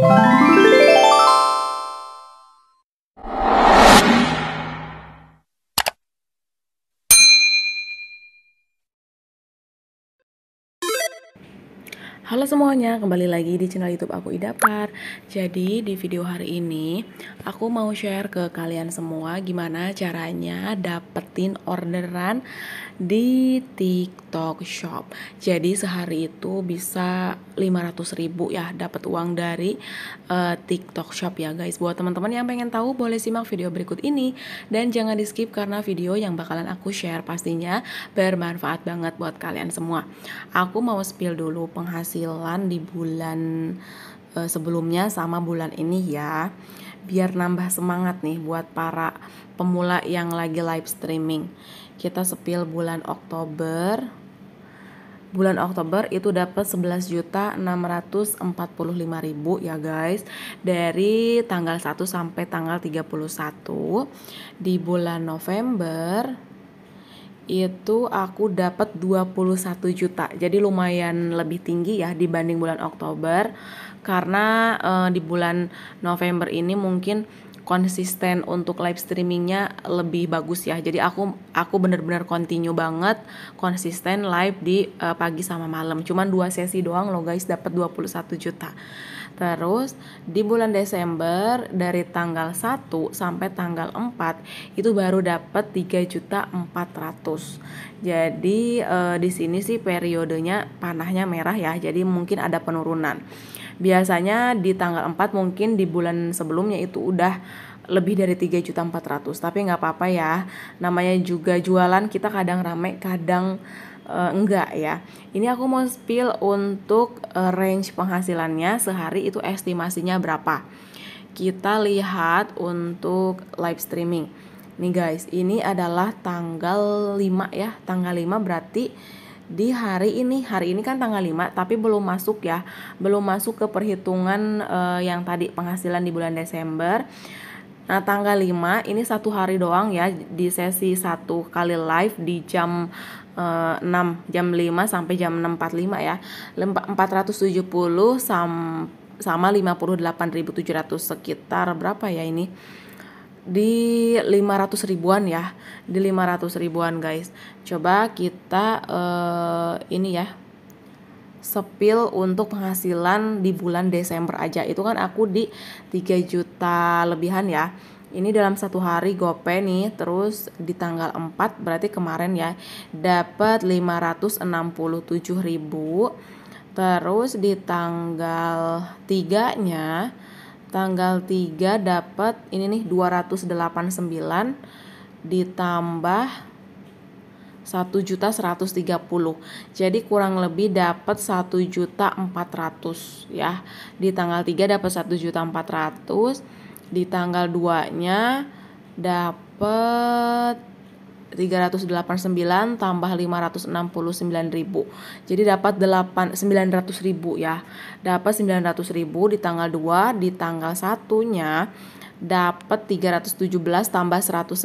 Bye. Halo semuanya, kembali lagi di channel YouTube aku Idapar. Jadi di video hari ini aku mau share ke kalian semua gimana caranya dapetin orderan di TikTok Shop. Jadi sehari itu bisa 500 ribu ya dapat uang dari uh, TikTok Shop ya guys. Buat teman-teman yang pengen tahu boleh simak video berikut ini dan jangan di-skip karena video yang bakalan aku share pastinya bermanfaat banget buat kalian semua. Aku mau spill dulu penghasil penghasilan di bulan e, sebelumnya sama bulan ini ya. Biar nambah semangat nih buat para pemula yang lagi live streaming. Kita sepil bulan Oktober. Bulan Oktober itu dapat 11.645.000 ya guys dari tanggal 1 sampai tanggal 31. Di bulan November itu aku dapat 21 juta. Jadi lumayan lebih tinggi ya dibanding bulan Oktober karena uh, di bulan November ini mungkin konsisten untuk live streamingnya lebih bagus ya jadi aku aku bener-bener continue banget konsisten live di uh, pagi sama malam cuman dua sesi doang loh guys dapat 21 juta Terus di bulan Desember dari tanggal 1 sampai tanggal 4 itu baru dapat juta 3.400. Jadi e, di sini sih periodenya panahnya merah ya. Jadi mungkin ada penurunan. Biasanya di tanggal 4 mungkin di bulan sebelumnya itu udah lebih dari juta 3.400 tapi nggak apa-apa ya namanya juga jualan kita kadang rame kadang uh, enggak ya. Ini aku mau spill untuk uh, range penghasilannya sehari itu estimasinya berapa. Kita lihat untuk live streaming. Nih guys, ini adalah tanggal 5 ya. Tanggal 5 berarti di hari ini. Hari ini kan tanggal 5 tapi belum masuk ya. Belum masuk ke perhitungan uh, yang tadi penghasilan di bulan Desember Nah, tanggal 5 ini satu hari doang ya di sesi satu kali live di jam uh, eh, 6 jam 5 sampai jam 6.45 ya. 470 sam sama 58.700 sekitar berapa ya ini? di 500 ribuan ya di 500 ribuan guys coba kita uh, ini ya sepil untuk penghasilan di bulan Desember aja itu kan aku di 3 juta lebihan ya ini dalam satu hari gope nih terus di tanggal 4 berarti kemarin ya dapat 567 ribu terus di tanggal 3 nya tanggal 3 dapat ini nih 289 ditambah satu juta seratus tiga puluh Jadi kurang lebih dapat satu juta empat ratus ya. Di tanggal tiga dapat satu juta empat ratus di tanggal 2-nya dapat 389 tambah 569 ribu jadi dapat 8 900 ribu ya dapat 900 ribu di tanggal 2 di tanggal satunya dapat 317 tambah 110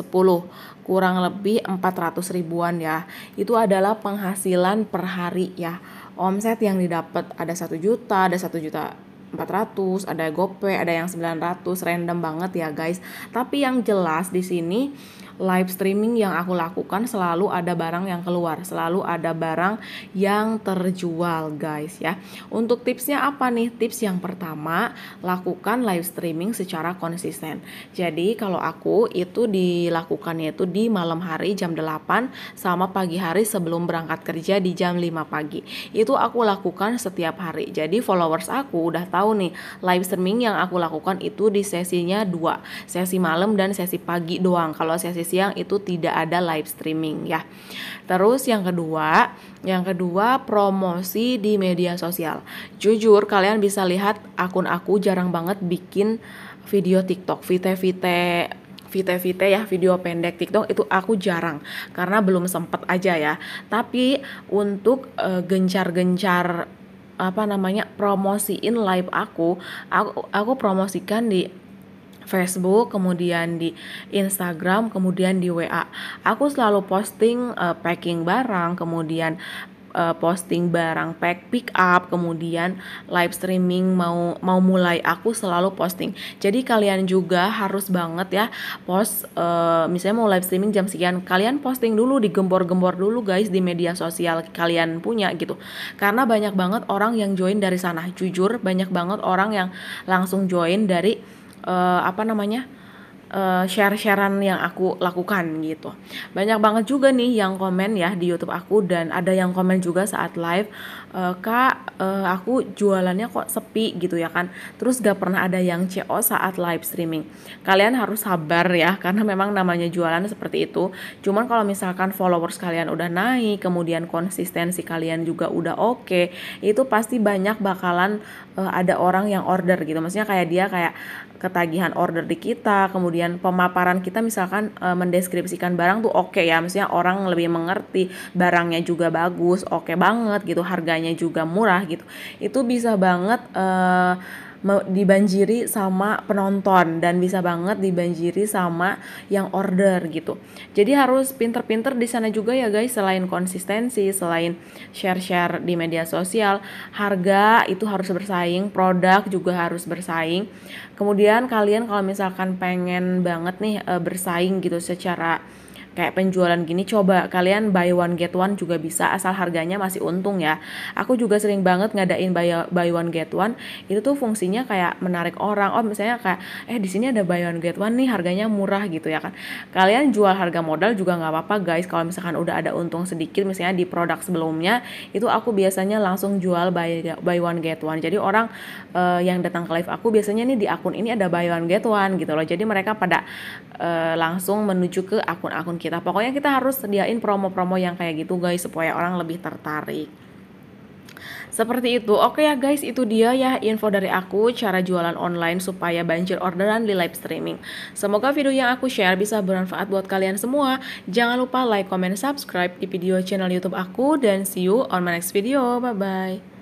kurang lebih 400 ribuan ya itu adalah penghasilan per hari ya omset yang didapat ada 1 juta ada 1 juta 400, ada GoPay, ada yang 900, random banget ya guys. Tapi yang jelas di sini live streaming yang aku lakukan selalu ada barang yang keluar, selalu ada barang yang terjual, guys ya. Untuk tipsnya apa nih? Tips yang pertama, lakukan live streaming secara konsisten. Jadi kalau aku itu dilakukannya itu di malam hari jam 8 sama pagi hari sebelum berangkat kerja di jam 5 pagi. Itu aku lakukan setiap hari. Jadi followers aku udah tahu nih live streaming yang aku lakukan itu di sesinya dua, sesi malam dan sesi pagi doang. Kalau sesi siang itu tidak ada live streaming ya. Terus yang kedua, yang kedua promosi di media sosial. Jujur kalian bisa lihat akun aku jarang banget bikin video TikTok, vite-vite vite-vite ya video pendek TikTok itu aku jarang karena belum sempet aja ya. Tapi untuk eh, gencar-gencar apa namanya promosiin live aku, aku aku promosikan di Facebook, kemudian di Instagram, kemudian di WA. Aku selalu posting uh, packing barang, kemudian uh, posting barang pack pick up, kemudian live streaming mau mau mulai aku selalu posting. Jadi kalian juga harus banget ya post uh, eh, misalnya mau live streaming jam sekian, kalian posting dulu digembor-gembor dulu guys di media sosial kalian punya gitu. Karena banyak banget orang yang join dari sana. Jujur banyak banget orang yang langsung join dari uh, apa namanya uh, share-sharean yang aku lakukan gitu. Banyak banget juga nih yang komen ya di YouTube aku dan ada yang komen juga saat live, e, "Kak, uh, aku jualannya kok sepi gitu ya kan." Terus gak pernah ada yang CO saat live streaming. Kalian harus sabar ya karena memang namanya jualan seperti itu. Cuman kalau misalkan followers kalian udah naik, kemudian konsistensi kalian juga udah oke, okay, itu pasti banyak bakalan uh, ada orang yang order gitu. Maksudnya kayak dia kayak ketagihan order di kita, kemudian bagian pemaparan kita misalkan e, mendeskripsikan barang tuh oke okay ya maksudnya orang lebih mengerti barangnya juga bagus oke okay banget gitu harganya juga murah gitu itu bisa banget e, dibanjiri sama penonton dan bisa banget dibanjiri sama yang order gitu. Jadi harus pinter-pinter di sana juga ya guys selain konsistensi, selain share-share di media sosial, harga itu harus bersaing, produk juga harus bersaing. Kemudian kalian kalau misalkan pengen banget nih eh, bersaing gitu secara kayak penjualan gini coba kalian buy one get one juga bisa asal harganya masih untung ya aku juga sering banget ngadain buy, buy one get one itu tuh fungsinya kayak menarik orang oh misalnya kayak eh di sini ada buy one get one nih harganya murah gitu ya kan kalian jual harga modal juga nggak apa-apa guys kalau misalkan udah ada untung sedikit misalnya di produk sebelumnya itu aku biasanya langsung jual buy buy one get one jadi orang uh, yang datang ke live aku biasanya nih di akun ini ada buy one get one gitu loh jadi mereka pada uh, langsung menuju ke akun-akun kita pokoknya kita harus sediain promo-promo yang kayak gitu guys supaya orang lebih tertarik seperti itu. Oke ya guys, itu dia ya info dari aku cara jualan online supaya banjir orderan di live streaming. Semoga video yang aku share bisa bermanfaat buat kalian semua. Jangan lupa like, comment, subscribe di video channel YouTube aku dan see you on my next video. Bye bye.